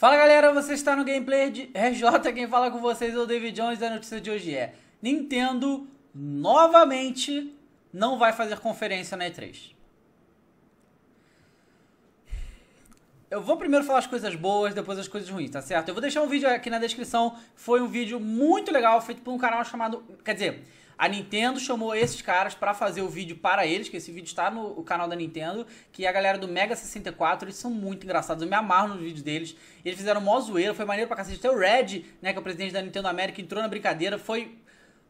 Fala galera, você está no gameplay de RJ, quem fala com vocês é o David Jones e a notícia de hoje é Nintendo novamente não vai fazer conferência na E3. Eu vou primeiro falar as coisas boas, depois as coisas ruins, tá certo? Eu vou deixar um vídeo aqui na descrição, foi um vídeo muito legal feito por um canal chamado, quer dizer, a Nintendo chamou esses caras para fazer o vídeo para eles, que esse vídeo está no canal da Nintendo, que a galera do Mega 64, eles são muito engraçados, eu me amarro nos vídeos deles. Eles fizeram mó zoeira, foi maneiro pra cacete. Até o Red, né, que é o presidente da Nintendo América, entrou na brincadeira, foi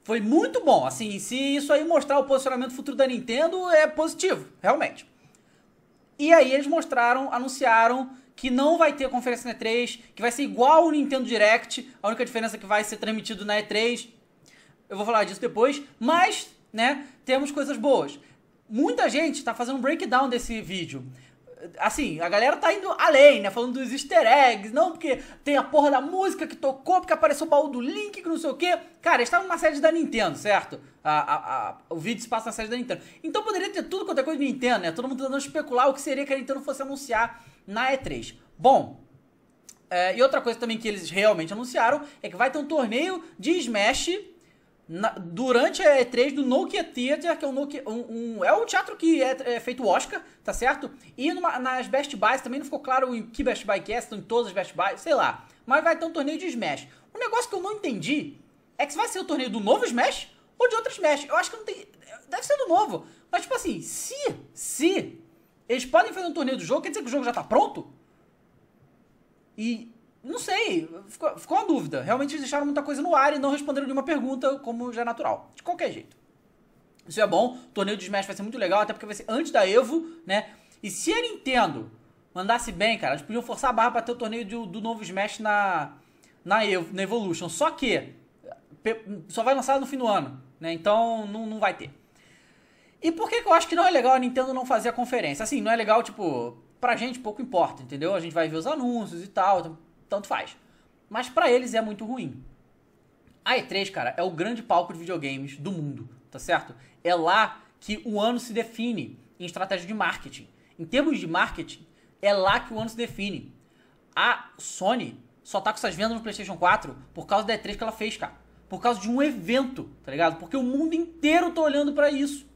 foi muito bom. Assim, se isso aí mostrar o posicionamento futuro da Nintendo, é positivo, realmente. E aí eles mostraram, anunciaram que não vai ter conferência na E3, que vai ser igual o Nintendo Direct, a única diferença é que vai ser transmitido na E3. Eu vou falar disso depois, mas, né, temos coisas boas. Muita gente está fazendo um breakdown desse vídeo. Assim, a galera tá indo além, né? Falando dos easter eggs, não porque tem a porra da música que tocou, porque apareceu o baú do Link, que não sei o quê. Cara, está numa série da Nintendo, certo? A, a, a, o vídeo se passa na série da Nintendo. Então poderia ter tudo quanto é coisa de Nintendo, né? Todo mundo tentando especular o que seria que a Nintendo fosse anunciar na E3. Bom, é, e outra coisa também que eles realmente anunciaram é que vai ter um torneio de Smash na, durante a E3 do Nokia Theater, que é um, Nokia, um, um é o teatro que é, é feito Oscar, tá certo? E numa, nas Best Buys também não ficou claro o que Best Buy que é, estão em todas as Best Buys, sei lá. Mas vai ter um torneio de Smash. O um negócio que eu não entendi é que vai ser o torneio do novo Smash ou de outro Smash. Eu acho que não tem. Deve ser do novo. Mas, tipo assim, se. Se. Eles podem fazer um torneio do jogo, quer dizer que o jogo já tá pronto? E não sei, ficou, ficou uma dúvida. Realmente eles deixaram muita coisa no ar e não responderam nenhuma pergunta, como já é natural. De qualquer jeito. Isso é bom, o torneio de Smash vai ser muito legal, até porque vai ser antes da Evo, né? E se a Nintendo mandasse bem, cara, eles podiam forçar a barra pra ter o torneio do, do novo Smash na, na, Evo, na Evolution. Só que só vai lançar no fim do ano, né? Então não, não vai ter. E por que, que eu acho que não é legal a Nintendo não fazer a conferência? Assim, não é legal, tipo, pra gente pouco importa, entendeu? A gente vai ver os anúncios e tal, então tanto faz. Mas para eles é muito ruim. A E3, cara, é o grande palco de videogames do mundo, tá certo? É lá que o ano se define em estratégia de marketing. Em termos de marketing, é lá que o ano se define. A Sony só tá com essas vendas no PlayStation 4 por causa da E3 que ela fez, cara. Por causa de um evento, tá ligado? Porque o mundo inteiro tá olhando para isso.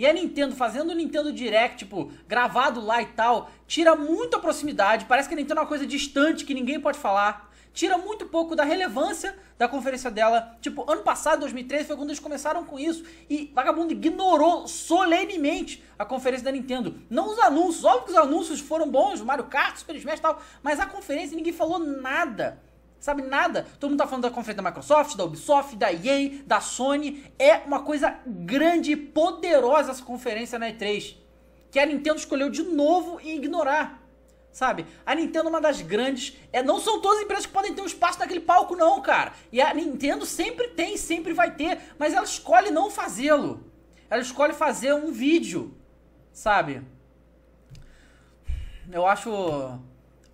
E a Nintendo fazendo o Nintendo Direct, tipo, gravado lá e tal, tira muito a proximidade. Parece que a Nintendo é uma coisa distante que ninguém pode falar. Tira muito pouco da relevância da conferência dela. Tipo, ano passado, 2013, foi quando eles começaram com isso. E vagabundo ignorou solenemente a conferência da Nintendo. Não os anúncios. Óbvio que os anúncios foram bons, Mario Kart, Super Smash e tal. Mas a conferência ninguém falou nada Sabe nada? Todo mundo tá falando da conferência da Microsoft, da Ubisoft, da EA, da Sony. É uma coisa grande e poderosa essa conferência na E3. Que a Nintendo escolheu de novo e ignorar. Sabe? A Nintendo é uma das grandes. É, não são todas as empresas que podem ter um espaço naquele palco, não, cara. E a Nintendo sempre tem, sempre vai ter. Mas ela escolhe não fazê-lo. Ela escolhe fazer um vídeo. Sabe? Eu acho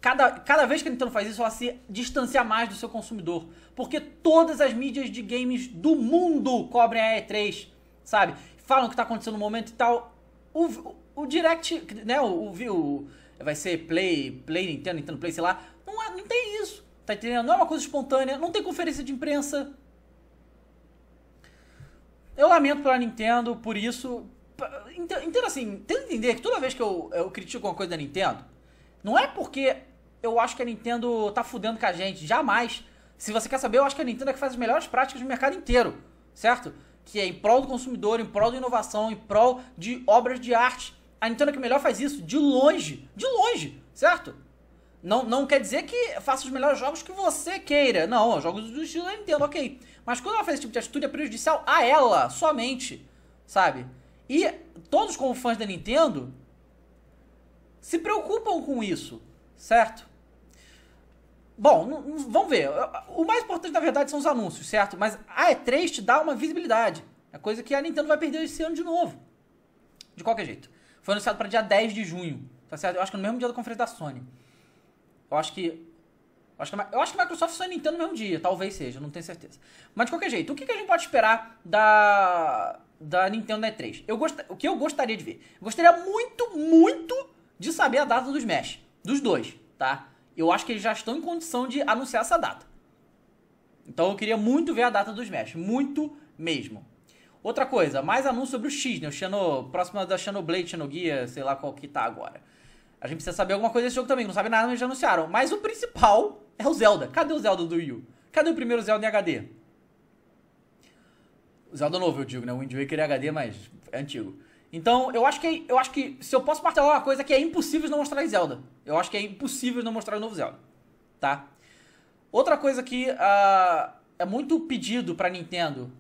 cada, cada vez que a Nintendo faz isso, ela se distancia mais do seu consumidor. Porque todas as mídias de games do mundo cobrem a E3, sabe? Falam o que está acontecendo no momento e tal. O, o, o Direct, né? O, o, vai ser Play, Play Nintendo, Nintendo Play, sei lá. Não, é, não tem isso, tá entendendo? Não é uma coisa espontânea, não tem conferência de imprensa. Eu lamento pela Nintendo por isso. Entendo assim, tenta entender que toda vez que eu, eu critico uma coisa da Nintendo, não é porque eu acho que a Nintendo tá fudendo com a gente. Jamais. Se você quer saber, eu acho que a Nintendo é que faz as melhores práticas do mercado inteiro, certo? Que é em prol do consumidor, em prol da inovação, em prol de obras de arte. A Nintendo é que melhor faz isso, de longe, de longe, certo? Não, não quer dizer que faça os melhores jogos que você queira. Não, é jogos do estilo da Nintendo, ok. Mas quando ela faz esse tipo de atitude, é prejudicial a ela, somente, sabe? E todos como fãs da Nintendo se preocupam com isso, certo? Bom, vamos ver. O mais importante, na verdade, são os anúncios, certo? Mas a E3 te dá uma visibilidade. É coisa que a Nintendo vai perder esse ano de novo. De qualquer jeito. Foi anunciado para dia 10 de junho, tá certo? Eu acho que no mesmo dia da conferência da Sony. Eu acho que. Eu acho que, eu acho que Microsoft e Sony Nintendo no mesmo dia, talvez seja, não tenho certeza. Mas de qualquer jeito, o que, que a gente pode esperar da. da Nintendo E3? Eu gost, o que eu gostaria de ver? Eu gostaria muito, muito de saber a data dos Smash. Dos dois, tá? eu acho que eles já estão em condição de anunciar essa data. Então eu queria muito ver a data do Smash, muito mesmo. Outra coisa, mais anúncio sobre o X, né? O Xeno, próxima da Xenoblade, Xenoguia, sei lá qual que tá agora. A gente precisa saber alguma coisa desse jogo também, não sabe nada, mas já anunciaram. Mas o principal é o Zelda. Cadê o Zelda do Yu? Cadê o primeiro Zelda em HD? O Zelda novo, eu digo, né? O Wind Waker é HD, mas é antigo. Então, eu acho que eu acho que se eu posso martelar uma coisa é que é impossível não mostrar a Zelda. Eu acho que é impossível não mostrar o novo Zelda, tá? Outra coisa que uh, é muito pedido para Nintendo.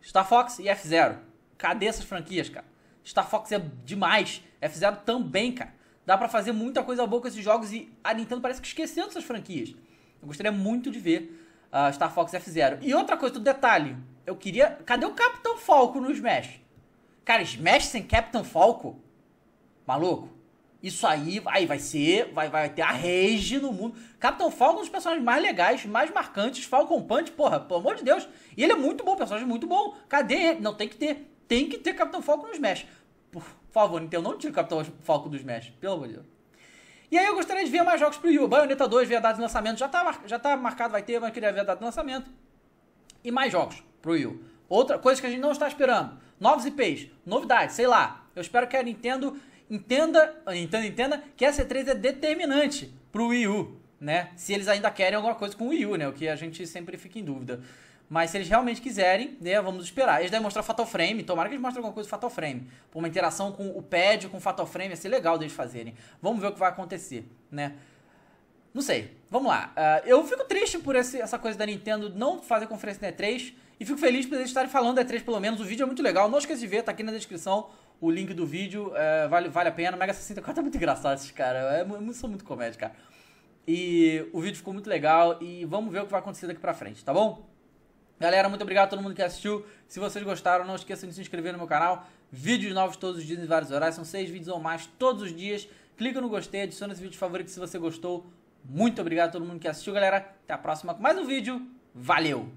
Star Fox e F-Zero. Cadê essas franquias, cara? Star Fox é demais, F-Zero também, cara. Dá para fazer muita coisa boa com esses jogos e a Nintendo parece que esquecendo essas franquias. Eu gostaria muito de ver uh, Star Fox F-Zero. E outra coisa, outro detalhe. Eu queria... Cadê o Capitão Falco no Smash? Cara, Smash sem Captain Falco? Maluco? Isso aí, aí vai ser, vai, vai ter a rage no mundo. Capitão Falcon é um dos personagens mais legais, mais marcantes. Falcon Punch, porra, pelo amor de Deus. E ele é muito bom, personagem é muito bom. Cadê ele? Não, tem que ter. Tem que ter Capitão Falcon no Smash. Por favor, Nintendo, não tira o Capitão Falcon do Smash, pelo amor de Deus. E aí eu gostaria de ver mais jogos pro Yu. Bayonetta 2, ver a data de lançamento. Já tá, já tá marcado, vai ter, mas eu queria ver a data de lançamento. E mais jogos pro Yu. Outra coisa que a gente não está esperando. Novos IPs, novidades, sei lá. Eu espero que a Nintendo entenda, Nintendo entenda que essa E3 é determinante para o Wii U, né? Se eles ainda querem alguma coisa com o Wii U, né? O que a gente sempre fica em dúvida. Mas se eles realmente quiserem, né, vamos esperar. Eles devem mostrar Fatal Frame, tomara que eles mostrem alguma coisa Fatal Frame. Por uma interação com o pad, com o Fatal Frame, ia ser legal deles fazerem. Vamos ver o que vai acontecer, né? Não sei, vamos lá. Uh, eu fico triste por esse, essa coisa da Nintendo não fazer conferência na E3. E fico feliz por eles estarem falando da E3 pelo menos. O vídeo é muito legal. Não esqueça de ver, tá aqui na descrição o link do vídeo. É, vale, vale a pena. Mega 64 é muito engraçado esses caras. É, é, são muito comédia, cara. E o vídeo ficou muito legal. E vamos ver o que vai acontecer daqui pra frente, tá bom? Galera, muito obrigado a todo mundo que assistiu. Se vocês gostaram, não esqueçam de se inscrever no meu canal. Vídeos novos todos os dias em vários horários. São seis vídeos ou mais todos os dias. Clica no gostei, adiciona esse vídeo favorito se você gostou. Muito obrigado a todo mundo que assistiu, galera. Até a próxima com mais um vídeo. Valeu!